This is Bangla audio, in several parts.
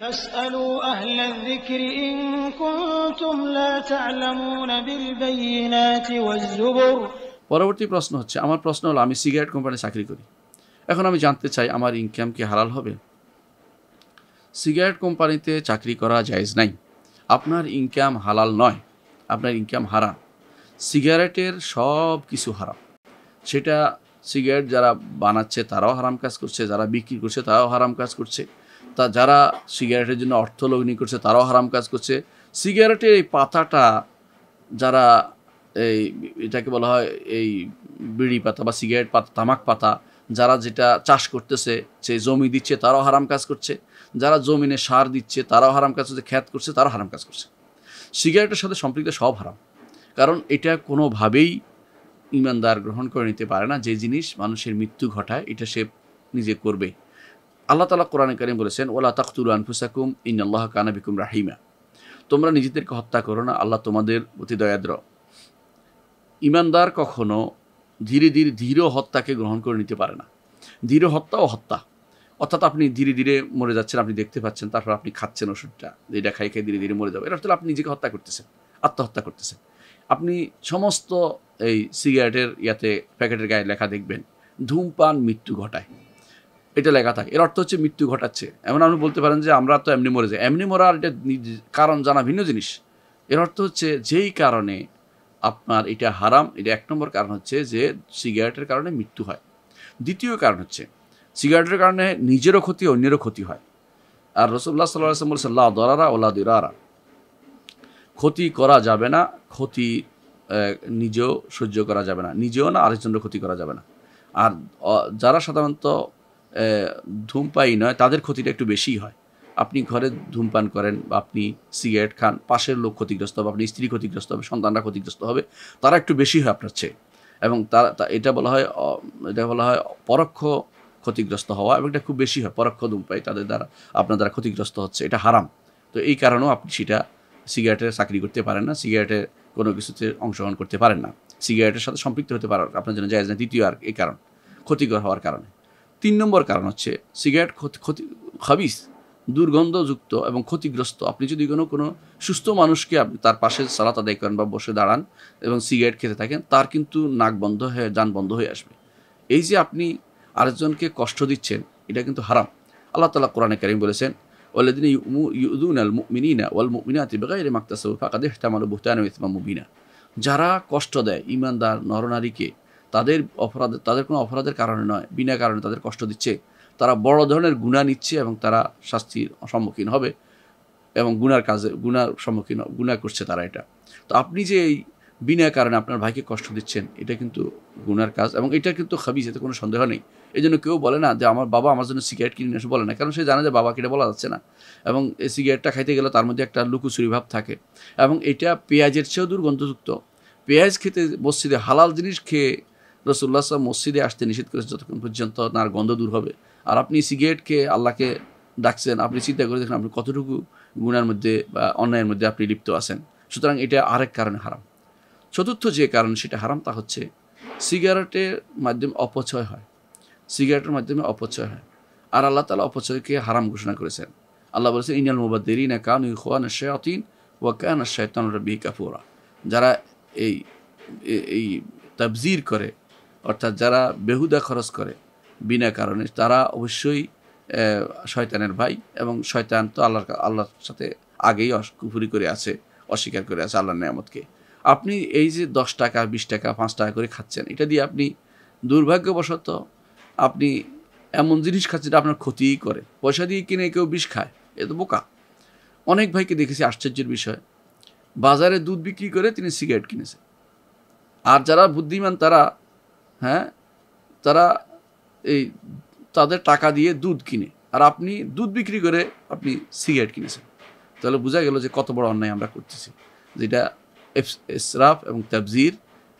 পরবর্তী প্রশ্ন হচ্ছে আমার প্রশ্ন হলো আমি সিগারেট কোম্পানি চাকরি করি এখন আমি জানতে চাই আমার ইনকাম কি হালাল হবে সিগারেট কোম্পানিতে চাকরি করা জায়জ নাই আপনার ইনকাম হালাল নয় আপনার ইনকাম হারাম সিগারেটের সব কিছু হারাম সেটা সিগারেট যারা বানাচ্ছে তারাও হারাম কাজ করছে যারা বিক্রি করছে তারাও হারাম কাজ করছে তা যারা সিগারেটের জন্য অর্থ লগ্নি করছে তারাও হারাম কাজ করছে সিগারেটের এই পাতাটা যারা এই এটাকে বলা হয় এই বিড়ি পাতা বা সিগারেট পাতা তামাক পাতা যারা যেটা চাষ করতেছে সে জমি দিচ্ছে তারাও হারাম কাজ করছে যারা জমিনে সার দিচ্ছে তারাও হারাম কাজ করছে খ্যাত করছে তারাও হারাম কাজ করছে সিগারেটের সাথে সম্পৃক্ত সব হারাম কারণ এটা কোনোভাবেই ইমানদার গ্রহণ করে নিতে পারে না যে জিনিস মানুষের মৃত্যু ঘটায় এটা সে নিজে করবে আল্লাহ তালা কোরআন কারিম বলেছেন ওলা তখতুল আনফুসাকুম ইন আল্লাহ কানাবিকুম রাহিমা তোমরা নিজেদেরকে হত্যা করো না আল্লাহ তোমাদের অতি দয়াদ্র ইমানদার কখনো ধীরে ধীরে ধীর হত্যাকে গ্রহণ করে নিতে পারে না ধীর হত্যা ও হত্যা অর্থাৎ আপনি ধীরে ধীরে মরে যাচ্ছেন আপনি দেখতে পাচ্ছেন তারপর আপনি খাচ্ছেন ওষুধটা এটা খাই খাই ধীরে ধীরে মরে যাবে এটা আপনি নিজেকে হত্যা করতেছেন আত্মহত্যা করতেছেন আপনি সমস্ত এই সিগারেটের ইয়াতে প্যাকেটের গায়ে লেখা দেখবেন ধূমপান মৃত্যু ঘটায় এটা লেখা থাকে এর অর্থ হচ্ছে মৃত্যু ঘটাচ্ছে এমন আপনি বলতে পারেন যে আমরা তো এমনি মরে যাই এমনি মরার এটা কারণ জানা ভিন্ন জিনিস এর অর্থ হচ্ছে যেই কারণে আপনার এটা হারাম এটা এক নম্বর কারণ হচ্ছে যে সিগারেটের কারণে মৃত্যু হয় দ্বিতীয় কারণ হচ্ছে সিগারেটের কারণে নিজেরও ক্ষতি অন্যেরও ক্ষতি হয় আর রসুল্লাহ সাল্লাহ আসলাম বলছে লা দরারা ওলা দিরারা ক্ষতি করা যাবে না ক্ষতি নিজেও সহ্য করা যাবে না নিজেও না আরেকজনের ক্ষতি করা যাবে না আর যারা সাধারণত ধূমপাই নয় তাদের ক্ষতিটা একটু বেশি হয় আপনি ঘরে ধূমপান করেন বা আপনি সিগারেট খান পাশের লোক ক্ষতিগ্রস্ত হবে আপনি স্ত্রী ক্ষতিগ্রস্ত হবে সন্তানরা ক্ষতিগ্রস্ত হবে তারা একটু বেশি হয় আপনার চেয়ে এবং তারা এটা বলা হয় এটা বলা হয় পরোক্ষ ক্ষতিগ্রস্ত হওয়া এবং এটা খুব বেশি হয় পরোক্ষ ধূমপাই তাদের দ্বারা আপনার দ্বারা ক্ষতিগ্রস্ত হচ্ছে এটা হারাম তো এই কারণেও আপনি সেটা সিগারেটে চাকরি করতে পারেন না সিগারেটে কোনো কিছুতে অংশগ্রহণ করতে পারেন না সিগারেটের সাথে সম্পৃক্ত হতে পারার আপনার জন্য জায়জ না দ্বিতীয় আর এই কারণ ক্ষতিকর হওয়ার কারণে তিন নম্বর কারণ হচ্ছে সিগারেট ক্ষতি খাবিস দুর্গন্ধযুক্ত এবং ক্ষতিগ্রস্ত আপনি যদি কোনো কোনো সুস্থ মানুষকে আপনি তার পাশে সালাত আদায় করেন বা বসে দাঁড়ান এবং সিগারেট খেতে থাকেন তার কিন্তু নাক বন্ধ হয়ে যান বন্ধ হয়ে আসবে এই যে আপনি আরেকজনকে কষ্ট দিচ্ছেন এটা কিন্তু হারাম আল্লাহ তালা কোরআনে কারিম বলেছেন ওয়াল্লাদিন ইউদুন আল মুমিনা ওয়াল মুমিনা তিবাগাই রে মাক্তাসু ফাকাদ ইহতামালু বুহতান ইসমা মুবিনা যারা কষ্ট দেয় ইমানদার নরনারীকে তাদের অপরাধ তাদের কোনো অপরাধের কারণে নয় বিনা কারণে তাদের কষ্ট দিচ্ছে তারা বড় ধরনের গুণা নিচ্ছে এবং তারা শাস্তির সম্মুখীন হবে এবং গুনার কাজে গুণার সম্মুখীন গুণা করছে তারা এটা তো আপনি যে এই বিনা কারণে আপনার ভাইকে কষ্ট দিচ্ছেন এটা কিন্তু গুনার কাজ এবং এটা কিন্তু খাবি যেতে কোনো সন্দেহ নেই এই জন্য কেউ বলে না যে আমার বাবা আমার জন্য সিগারেট কিনে এসে বলে না কারণ সে জানে যে বাবা এটা বলা যাচ্ছে না এবং এই সিগারেটটা খাইতে গেলে তার মধ্যে একটা লুকুচুরি ভাব থাকে এবং এটা পেঁয়াজের চেয়েও দুর্গন্ধযুক্ত পেঁয়াজ খেতে মসজিদে হালাল জিনিস খেয়ে রসুল্লাহ সাল্লাম মসজিদে আসতে নিষেধ করেছেন যতক্ষণ পর্যন্ত তার গন্ধ দূর হবে আর আপনি সিগারেটকে আল্লাহকে ডাকছেন আপনি চিন্তা করে দেখেন আপনি কতটুকু গুণার মধ্যে বা অন্যায়ের মধ্যে আপনি লিপ্ত আছেন সুতরাং এটা আরেক কারণে হারাম চতুর্থ যে কারণ সেটা হারাম তা হচ্ছে সিগারেটের মাধ্যমে অপচয় হয় সিগারেটের মাধ্যমে অপচয় হয় আর আল্লাহ তালা অপচয়কে হারাম ঘোষণা করেছেন আল্লাহ বলেছেন ইনাল মুবাদ্দেরি না কান ই না শেয়তিন কান শেয়তান রবি কাপুরা যারা এই এই তাবজির করে অর্থাৎ যারা বেহুদা খরচ করে বিনা কারণে তারা অবশ্যই শয়তানের ভাই এবং শয়তান তো আল্লাহর আল্লাহর সাথে আগেই কুফুরি করে আছে অস্বীকার করে আছে আল্লাহ নিয়ামতকে আপনি এই যে দশ টাকা বিশ টাকা পাঁচ টাকা করে খাচ্ছেন এটা দিয়ে আপনি দুর্ভাগ্যবশত আপনি এমন জিনিস খাচ্ছে যেটা আপনার ক্ষতিই করে পয়সা দিয়ে কিনে কেউ বিষ খায় এ তো বোকা অনেক ভাইকে দেখেছি আশ্চর্যের বিষয় বাজারে দুধ বিক্রি করে তিনি সিগারেট কিনেছে আর যারা বুদ্ধিমান তারা হ্যাঁ তারা এই তাদের টাকা দিয়ে দুধ কিনে আর আপনি দুধ বিক্রি করে আপনি সিগারেট কিনেছেন তাহলে বোঝা গেল যে কত বড় অন্যায় আমরা করতেছি যেটা এসরাফ এবং তাবজির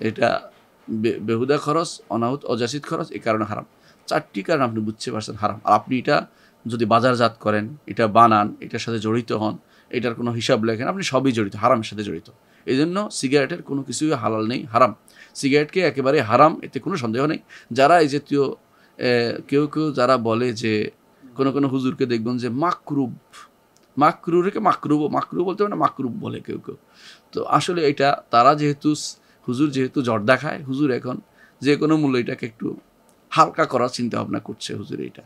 এটা বেহুদা খরচ অনাহুত অজাসিত খরচ এই কারণে হারাম চারটি কারণ আপনি বুঝতে পারছেন হারাম আর আপনি এটা যদি বাজারজাত করেন এটা বানান এটার সাথে জড়িত হন এটার কোনো হিসাব লেখেন আপনি সবই জড়িত হারামের সাথে জড়িত এই জন্য সিগারেটের কোনো কিছুই হালাল নেই হারাম সিগারেটকে একেবারে হারাম এতে কোনো সন্দেহ নেই যারা এই জাতীয় কেউ কেউ যারা বলে যে কোনো কোনো হুজুরকে দেখবেন যে মাকরুব মাকরুরকে মাকরুব মাকরু বলতে পারে না মাকরুব বলে কেউ কেউ তো আসলে এটা তারা যেহেতু হুজুর যেহেতু জট দেখায় হুজুর এখন যে কোনো মূল্য এটাকে একটু হালকা করার চিন্তা ভাবনা করছে হুজুর এটা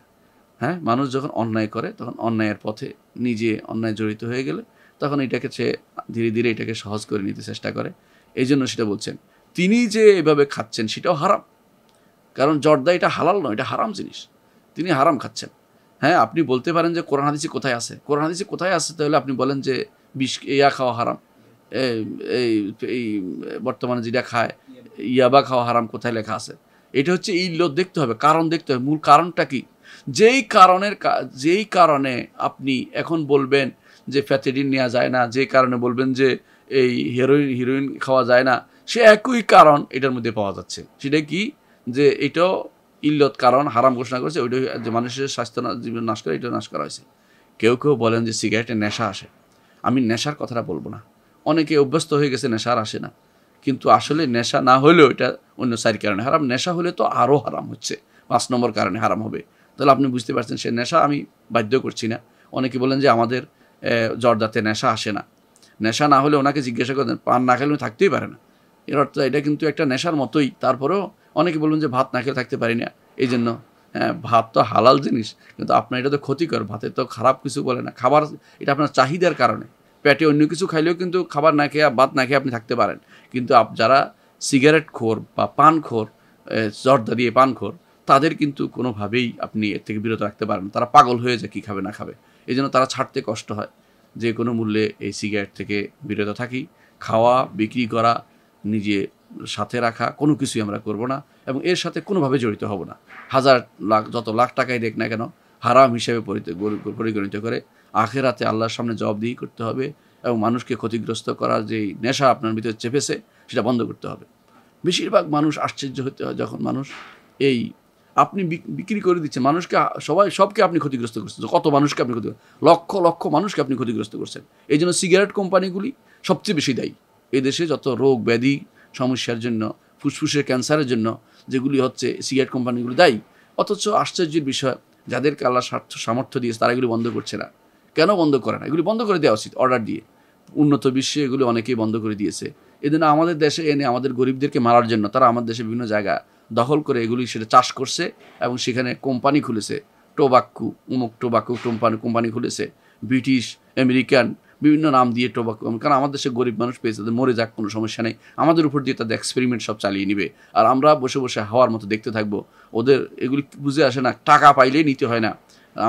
হ্যাঁ মানুষ যখন অন্যায় করে তখন অন্যায়ের পথে নিজে অন্যায় জড়িত হয়ে গেলে তখন এটাকে সে ধীরে ধীরে এটাকে সহজ করে নিতে চেষ্টা করে এই জন্য সেটা বলছেন তিনি যে এভাবে খাচ্ছেন সেটাও হারাম কারণ জর্দা এটা হালাল নয় এটা হারাম জিনিস তিনি হারাম খাচ্ছেন হ্যাঁ আপনি বলতে পারেন যে কোরআন হাদিসি কোথায় আছে কোরআন হাদিসি কোথায় আছে তাহলে আপনি বলেন যে বিষ ইয়া খাওয়া হারাম এই এই বর্তমানে যেটা খায় ইয়াবা খাওয়া হারাম কোথায় লেখা আছে এটা হচ্ছে এই লোক দেখতে হবে কারণ দেখতে হবে মূল কারণটা কী যেই কারণের যেই কারণে আপনি এখন বলবেন যে ফ্যাটেডিন নেওয়া যায় না যে কারণে বলবেন যে এই হিরোইন হিরোইন খাওয়া যায় না সে একই কারণ এটার মধ্যে পাওয়া যাচ্ছে সেটা কি যে এটাও ইল্লত কারণ হারাম ঘোষণা করেছে ওইটা যে মানুষের স্বাস্থ্য জীবন নাশ করে এটা নাশ করা হয়েছে কেউ কেউ বলেন যে সিগারেটে নেশা আসে আমি নেশার কথাটা বলবো না অনেকে অভ্যস্ত হয়ে গেছে নেশার আসে না কিন্তু আসলে নেশা না হলেও এটা অন্য সাইড কারণে হারাম নেশা হলে তো আরও হারাম হচ্ছে পাঁচ নম্বর কারণে হারাম হবে তাহলে আপনি বুঝতে পারছেন সে নেশা আমি বাধ্য করছি না অনেকে বলেন যে আমাদের জর্দাতে নেশা আসে না নেশা না হলে ওনাকে জিজ্ঞাসা করেন পান না খেলে থাকতেই পারে না এর অর্থ এটা কিন্তু একটা নেশার মতোই তারপরেও অনেকে বলবেন যে ভাত না খেলে থাকতে পারি না এই জন্য হ্যাঁ ভাত তো হালাল জিনিস কিন্তু আপনার এটা তো ক্ষতিকর ভাতে তো খারাপ কিছু বলে না খাবার এটা আপনার চাহিদার কারণে পেটে অন্য কিছু খাইলেও কিন্তু খাবার না খেয়ে ভাত না খেয়ে আপনি থাকতে পারেন কিন্তু আপ যারা সিগারেট খোর বা পান খোর জর্দা দিয়ে পান খোর তাদের কিন্তু কোনোভাবেই আপনি এর থেকে বিরত রাখতে পারেন তারা পাগল হয়ে যায় কী খাবে না খাবে এই জন্য তারা ছাড়তে কষ্ট হয় যে কোনো মূল্যে এই সিগারেট থেকে বিরত থাকি খাওয়া বিক্রি করা নিজে সাথে রাখা কোনো কিছুই আমরা করব না এবং এর সাথে কোনোভাবে জড়িত হব না হাজার লাখ যত লাখ টাকাই দেখ না কেন হারাম হিসেবে পরিগণিত করে আখেরাতে আল্লাহর সামনে জবাবদিহি করতে হবে এবং মানুষকে ক্ষতিগ্রস্ত করার যে নেশা আপনার ভিতরে চেপেছে সেটা বন্ধ করতে হবে বেশিরভাগ মানুষ আশ্চর্য হতে হয় যখন মানুষ এই আপনি বিক্রি করে দিচ্ছেন মানুষকে সবাই সবকে আপনি ক্ষতিগ্রস্ত করছেন কত মানুষকে আপনি ক্ষতি লক্ষ লক্ষ মানুষকে আপনি ক্ষতিগ্রস্ত করছেন এই জন্য সিগারেট কোম্পানিগুলি সবচেয়ে বেশি দায়ী এদেশে যত রোগ ব্যাধি সমস্যার জন্য ফুসফুসের ক্যান্সারের জন্য যেগুলি হচ্ছে সিগারেট কোম্পানিগুলি দায়ী অথচ আশ্চর্যের বিষয় যাদেরকে আল্লাহ স্বার্থ সামর্থ্য দিয়েছে তারা এগুলি বন্ধ করছে না কেন বন্ধ করে না এগুলি বন্ধ করে দেওয়া উচিত অর্ডার দিয়ে উন্নত বিশ্বে এগুলি অনেকেই বন্ধ করে দিয়েছে এজন্য আমাদের দেশে এনে আমাদের গরিবদেরকে মারার জন্য তারা আমাদের দেশে বিভিন্ন জায়গা দখল করে এগুলি সেটা চাষ করছে এবং সেখানে কোম্পানি খুলেছে টোবাক্কু উমুক টোবাক্কু কোম্পানি কোম্পানি খুলেছে ব্রিটিশ আমেরিকান বিভিন্ন নাম দিয়ে টোবাক্কু কারণ আমাদের দেশে গরিব মানুষ পেয়েছে তাদের মরে যাক কোনো সমস্যা নেই আমাদের উপর দিয়ে তাদের এক্সপেরিমেন্ট সব চালিয়ে নিবে আর আমরা বসে বসে হাওয়ার মতো দেখতে থাকবো ওদের এগুলি বুঝে আসে না টাকা পাইলেই নিতে হয় না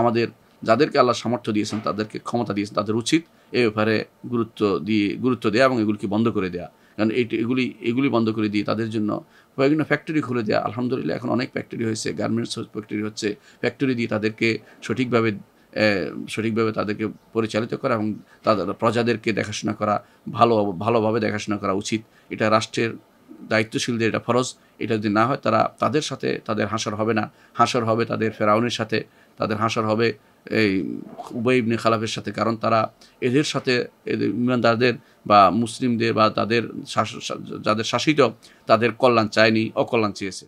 আমাদের যাদেরকে আল্লাহ সামর্থ্য দিয়েছেন তাদেরকে ক্ষমতা দিয়েছেন তাদের উচিত এ ব্যাপারে গুরুত্ব দিয়ে গুরুত্ব দেওয়া এবং এগুলিকে বন্ধ করে দেওয়া কারণ এটি এগুলি এগুলি বন্ধ করে দিয়ে তাদের জন্য বিভিন্ন ফ্যাক্টরি খুলে দেওয়া আলহামদুলিল্লাহ এখন অনেক ফ্যাক্টরি হয়েছে গার্মেন্টস ফ্যাক্টরি হচ্ছে ফ্যাক্টরি দিয়ে তাদেরকে সঠিকভাবে সঠিকভাবে তাদেরকে পরিচালিত করা এবং তাদের প্রজাদেরকে দেখাশোনা করা ভালো ভালোভাবে দেখাশোনা করা উচিত এটা রাষ্ট্রের দায়িত্বশীলদের এটা ফরজ এটা যদি না হয় তারা তাদের সাথে তাদের হাসর হবে না হাসর হবে তাদের ফেরাউনের সাথে তাদের হাসর হবে এই উবই ইবনে খালাফের সাথে কারণ তারা এদের সাথে এদের ইমানদারদের বা মুসলিমদের বা তাদের যাদের শাসিত তাদের কল্যাণ চায়নি অকল্যাণ চেয়েছে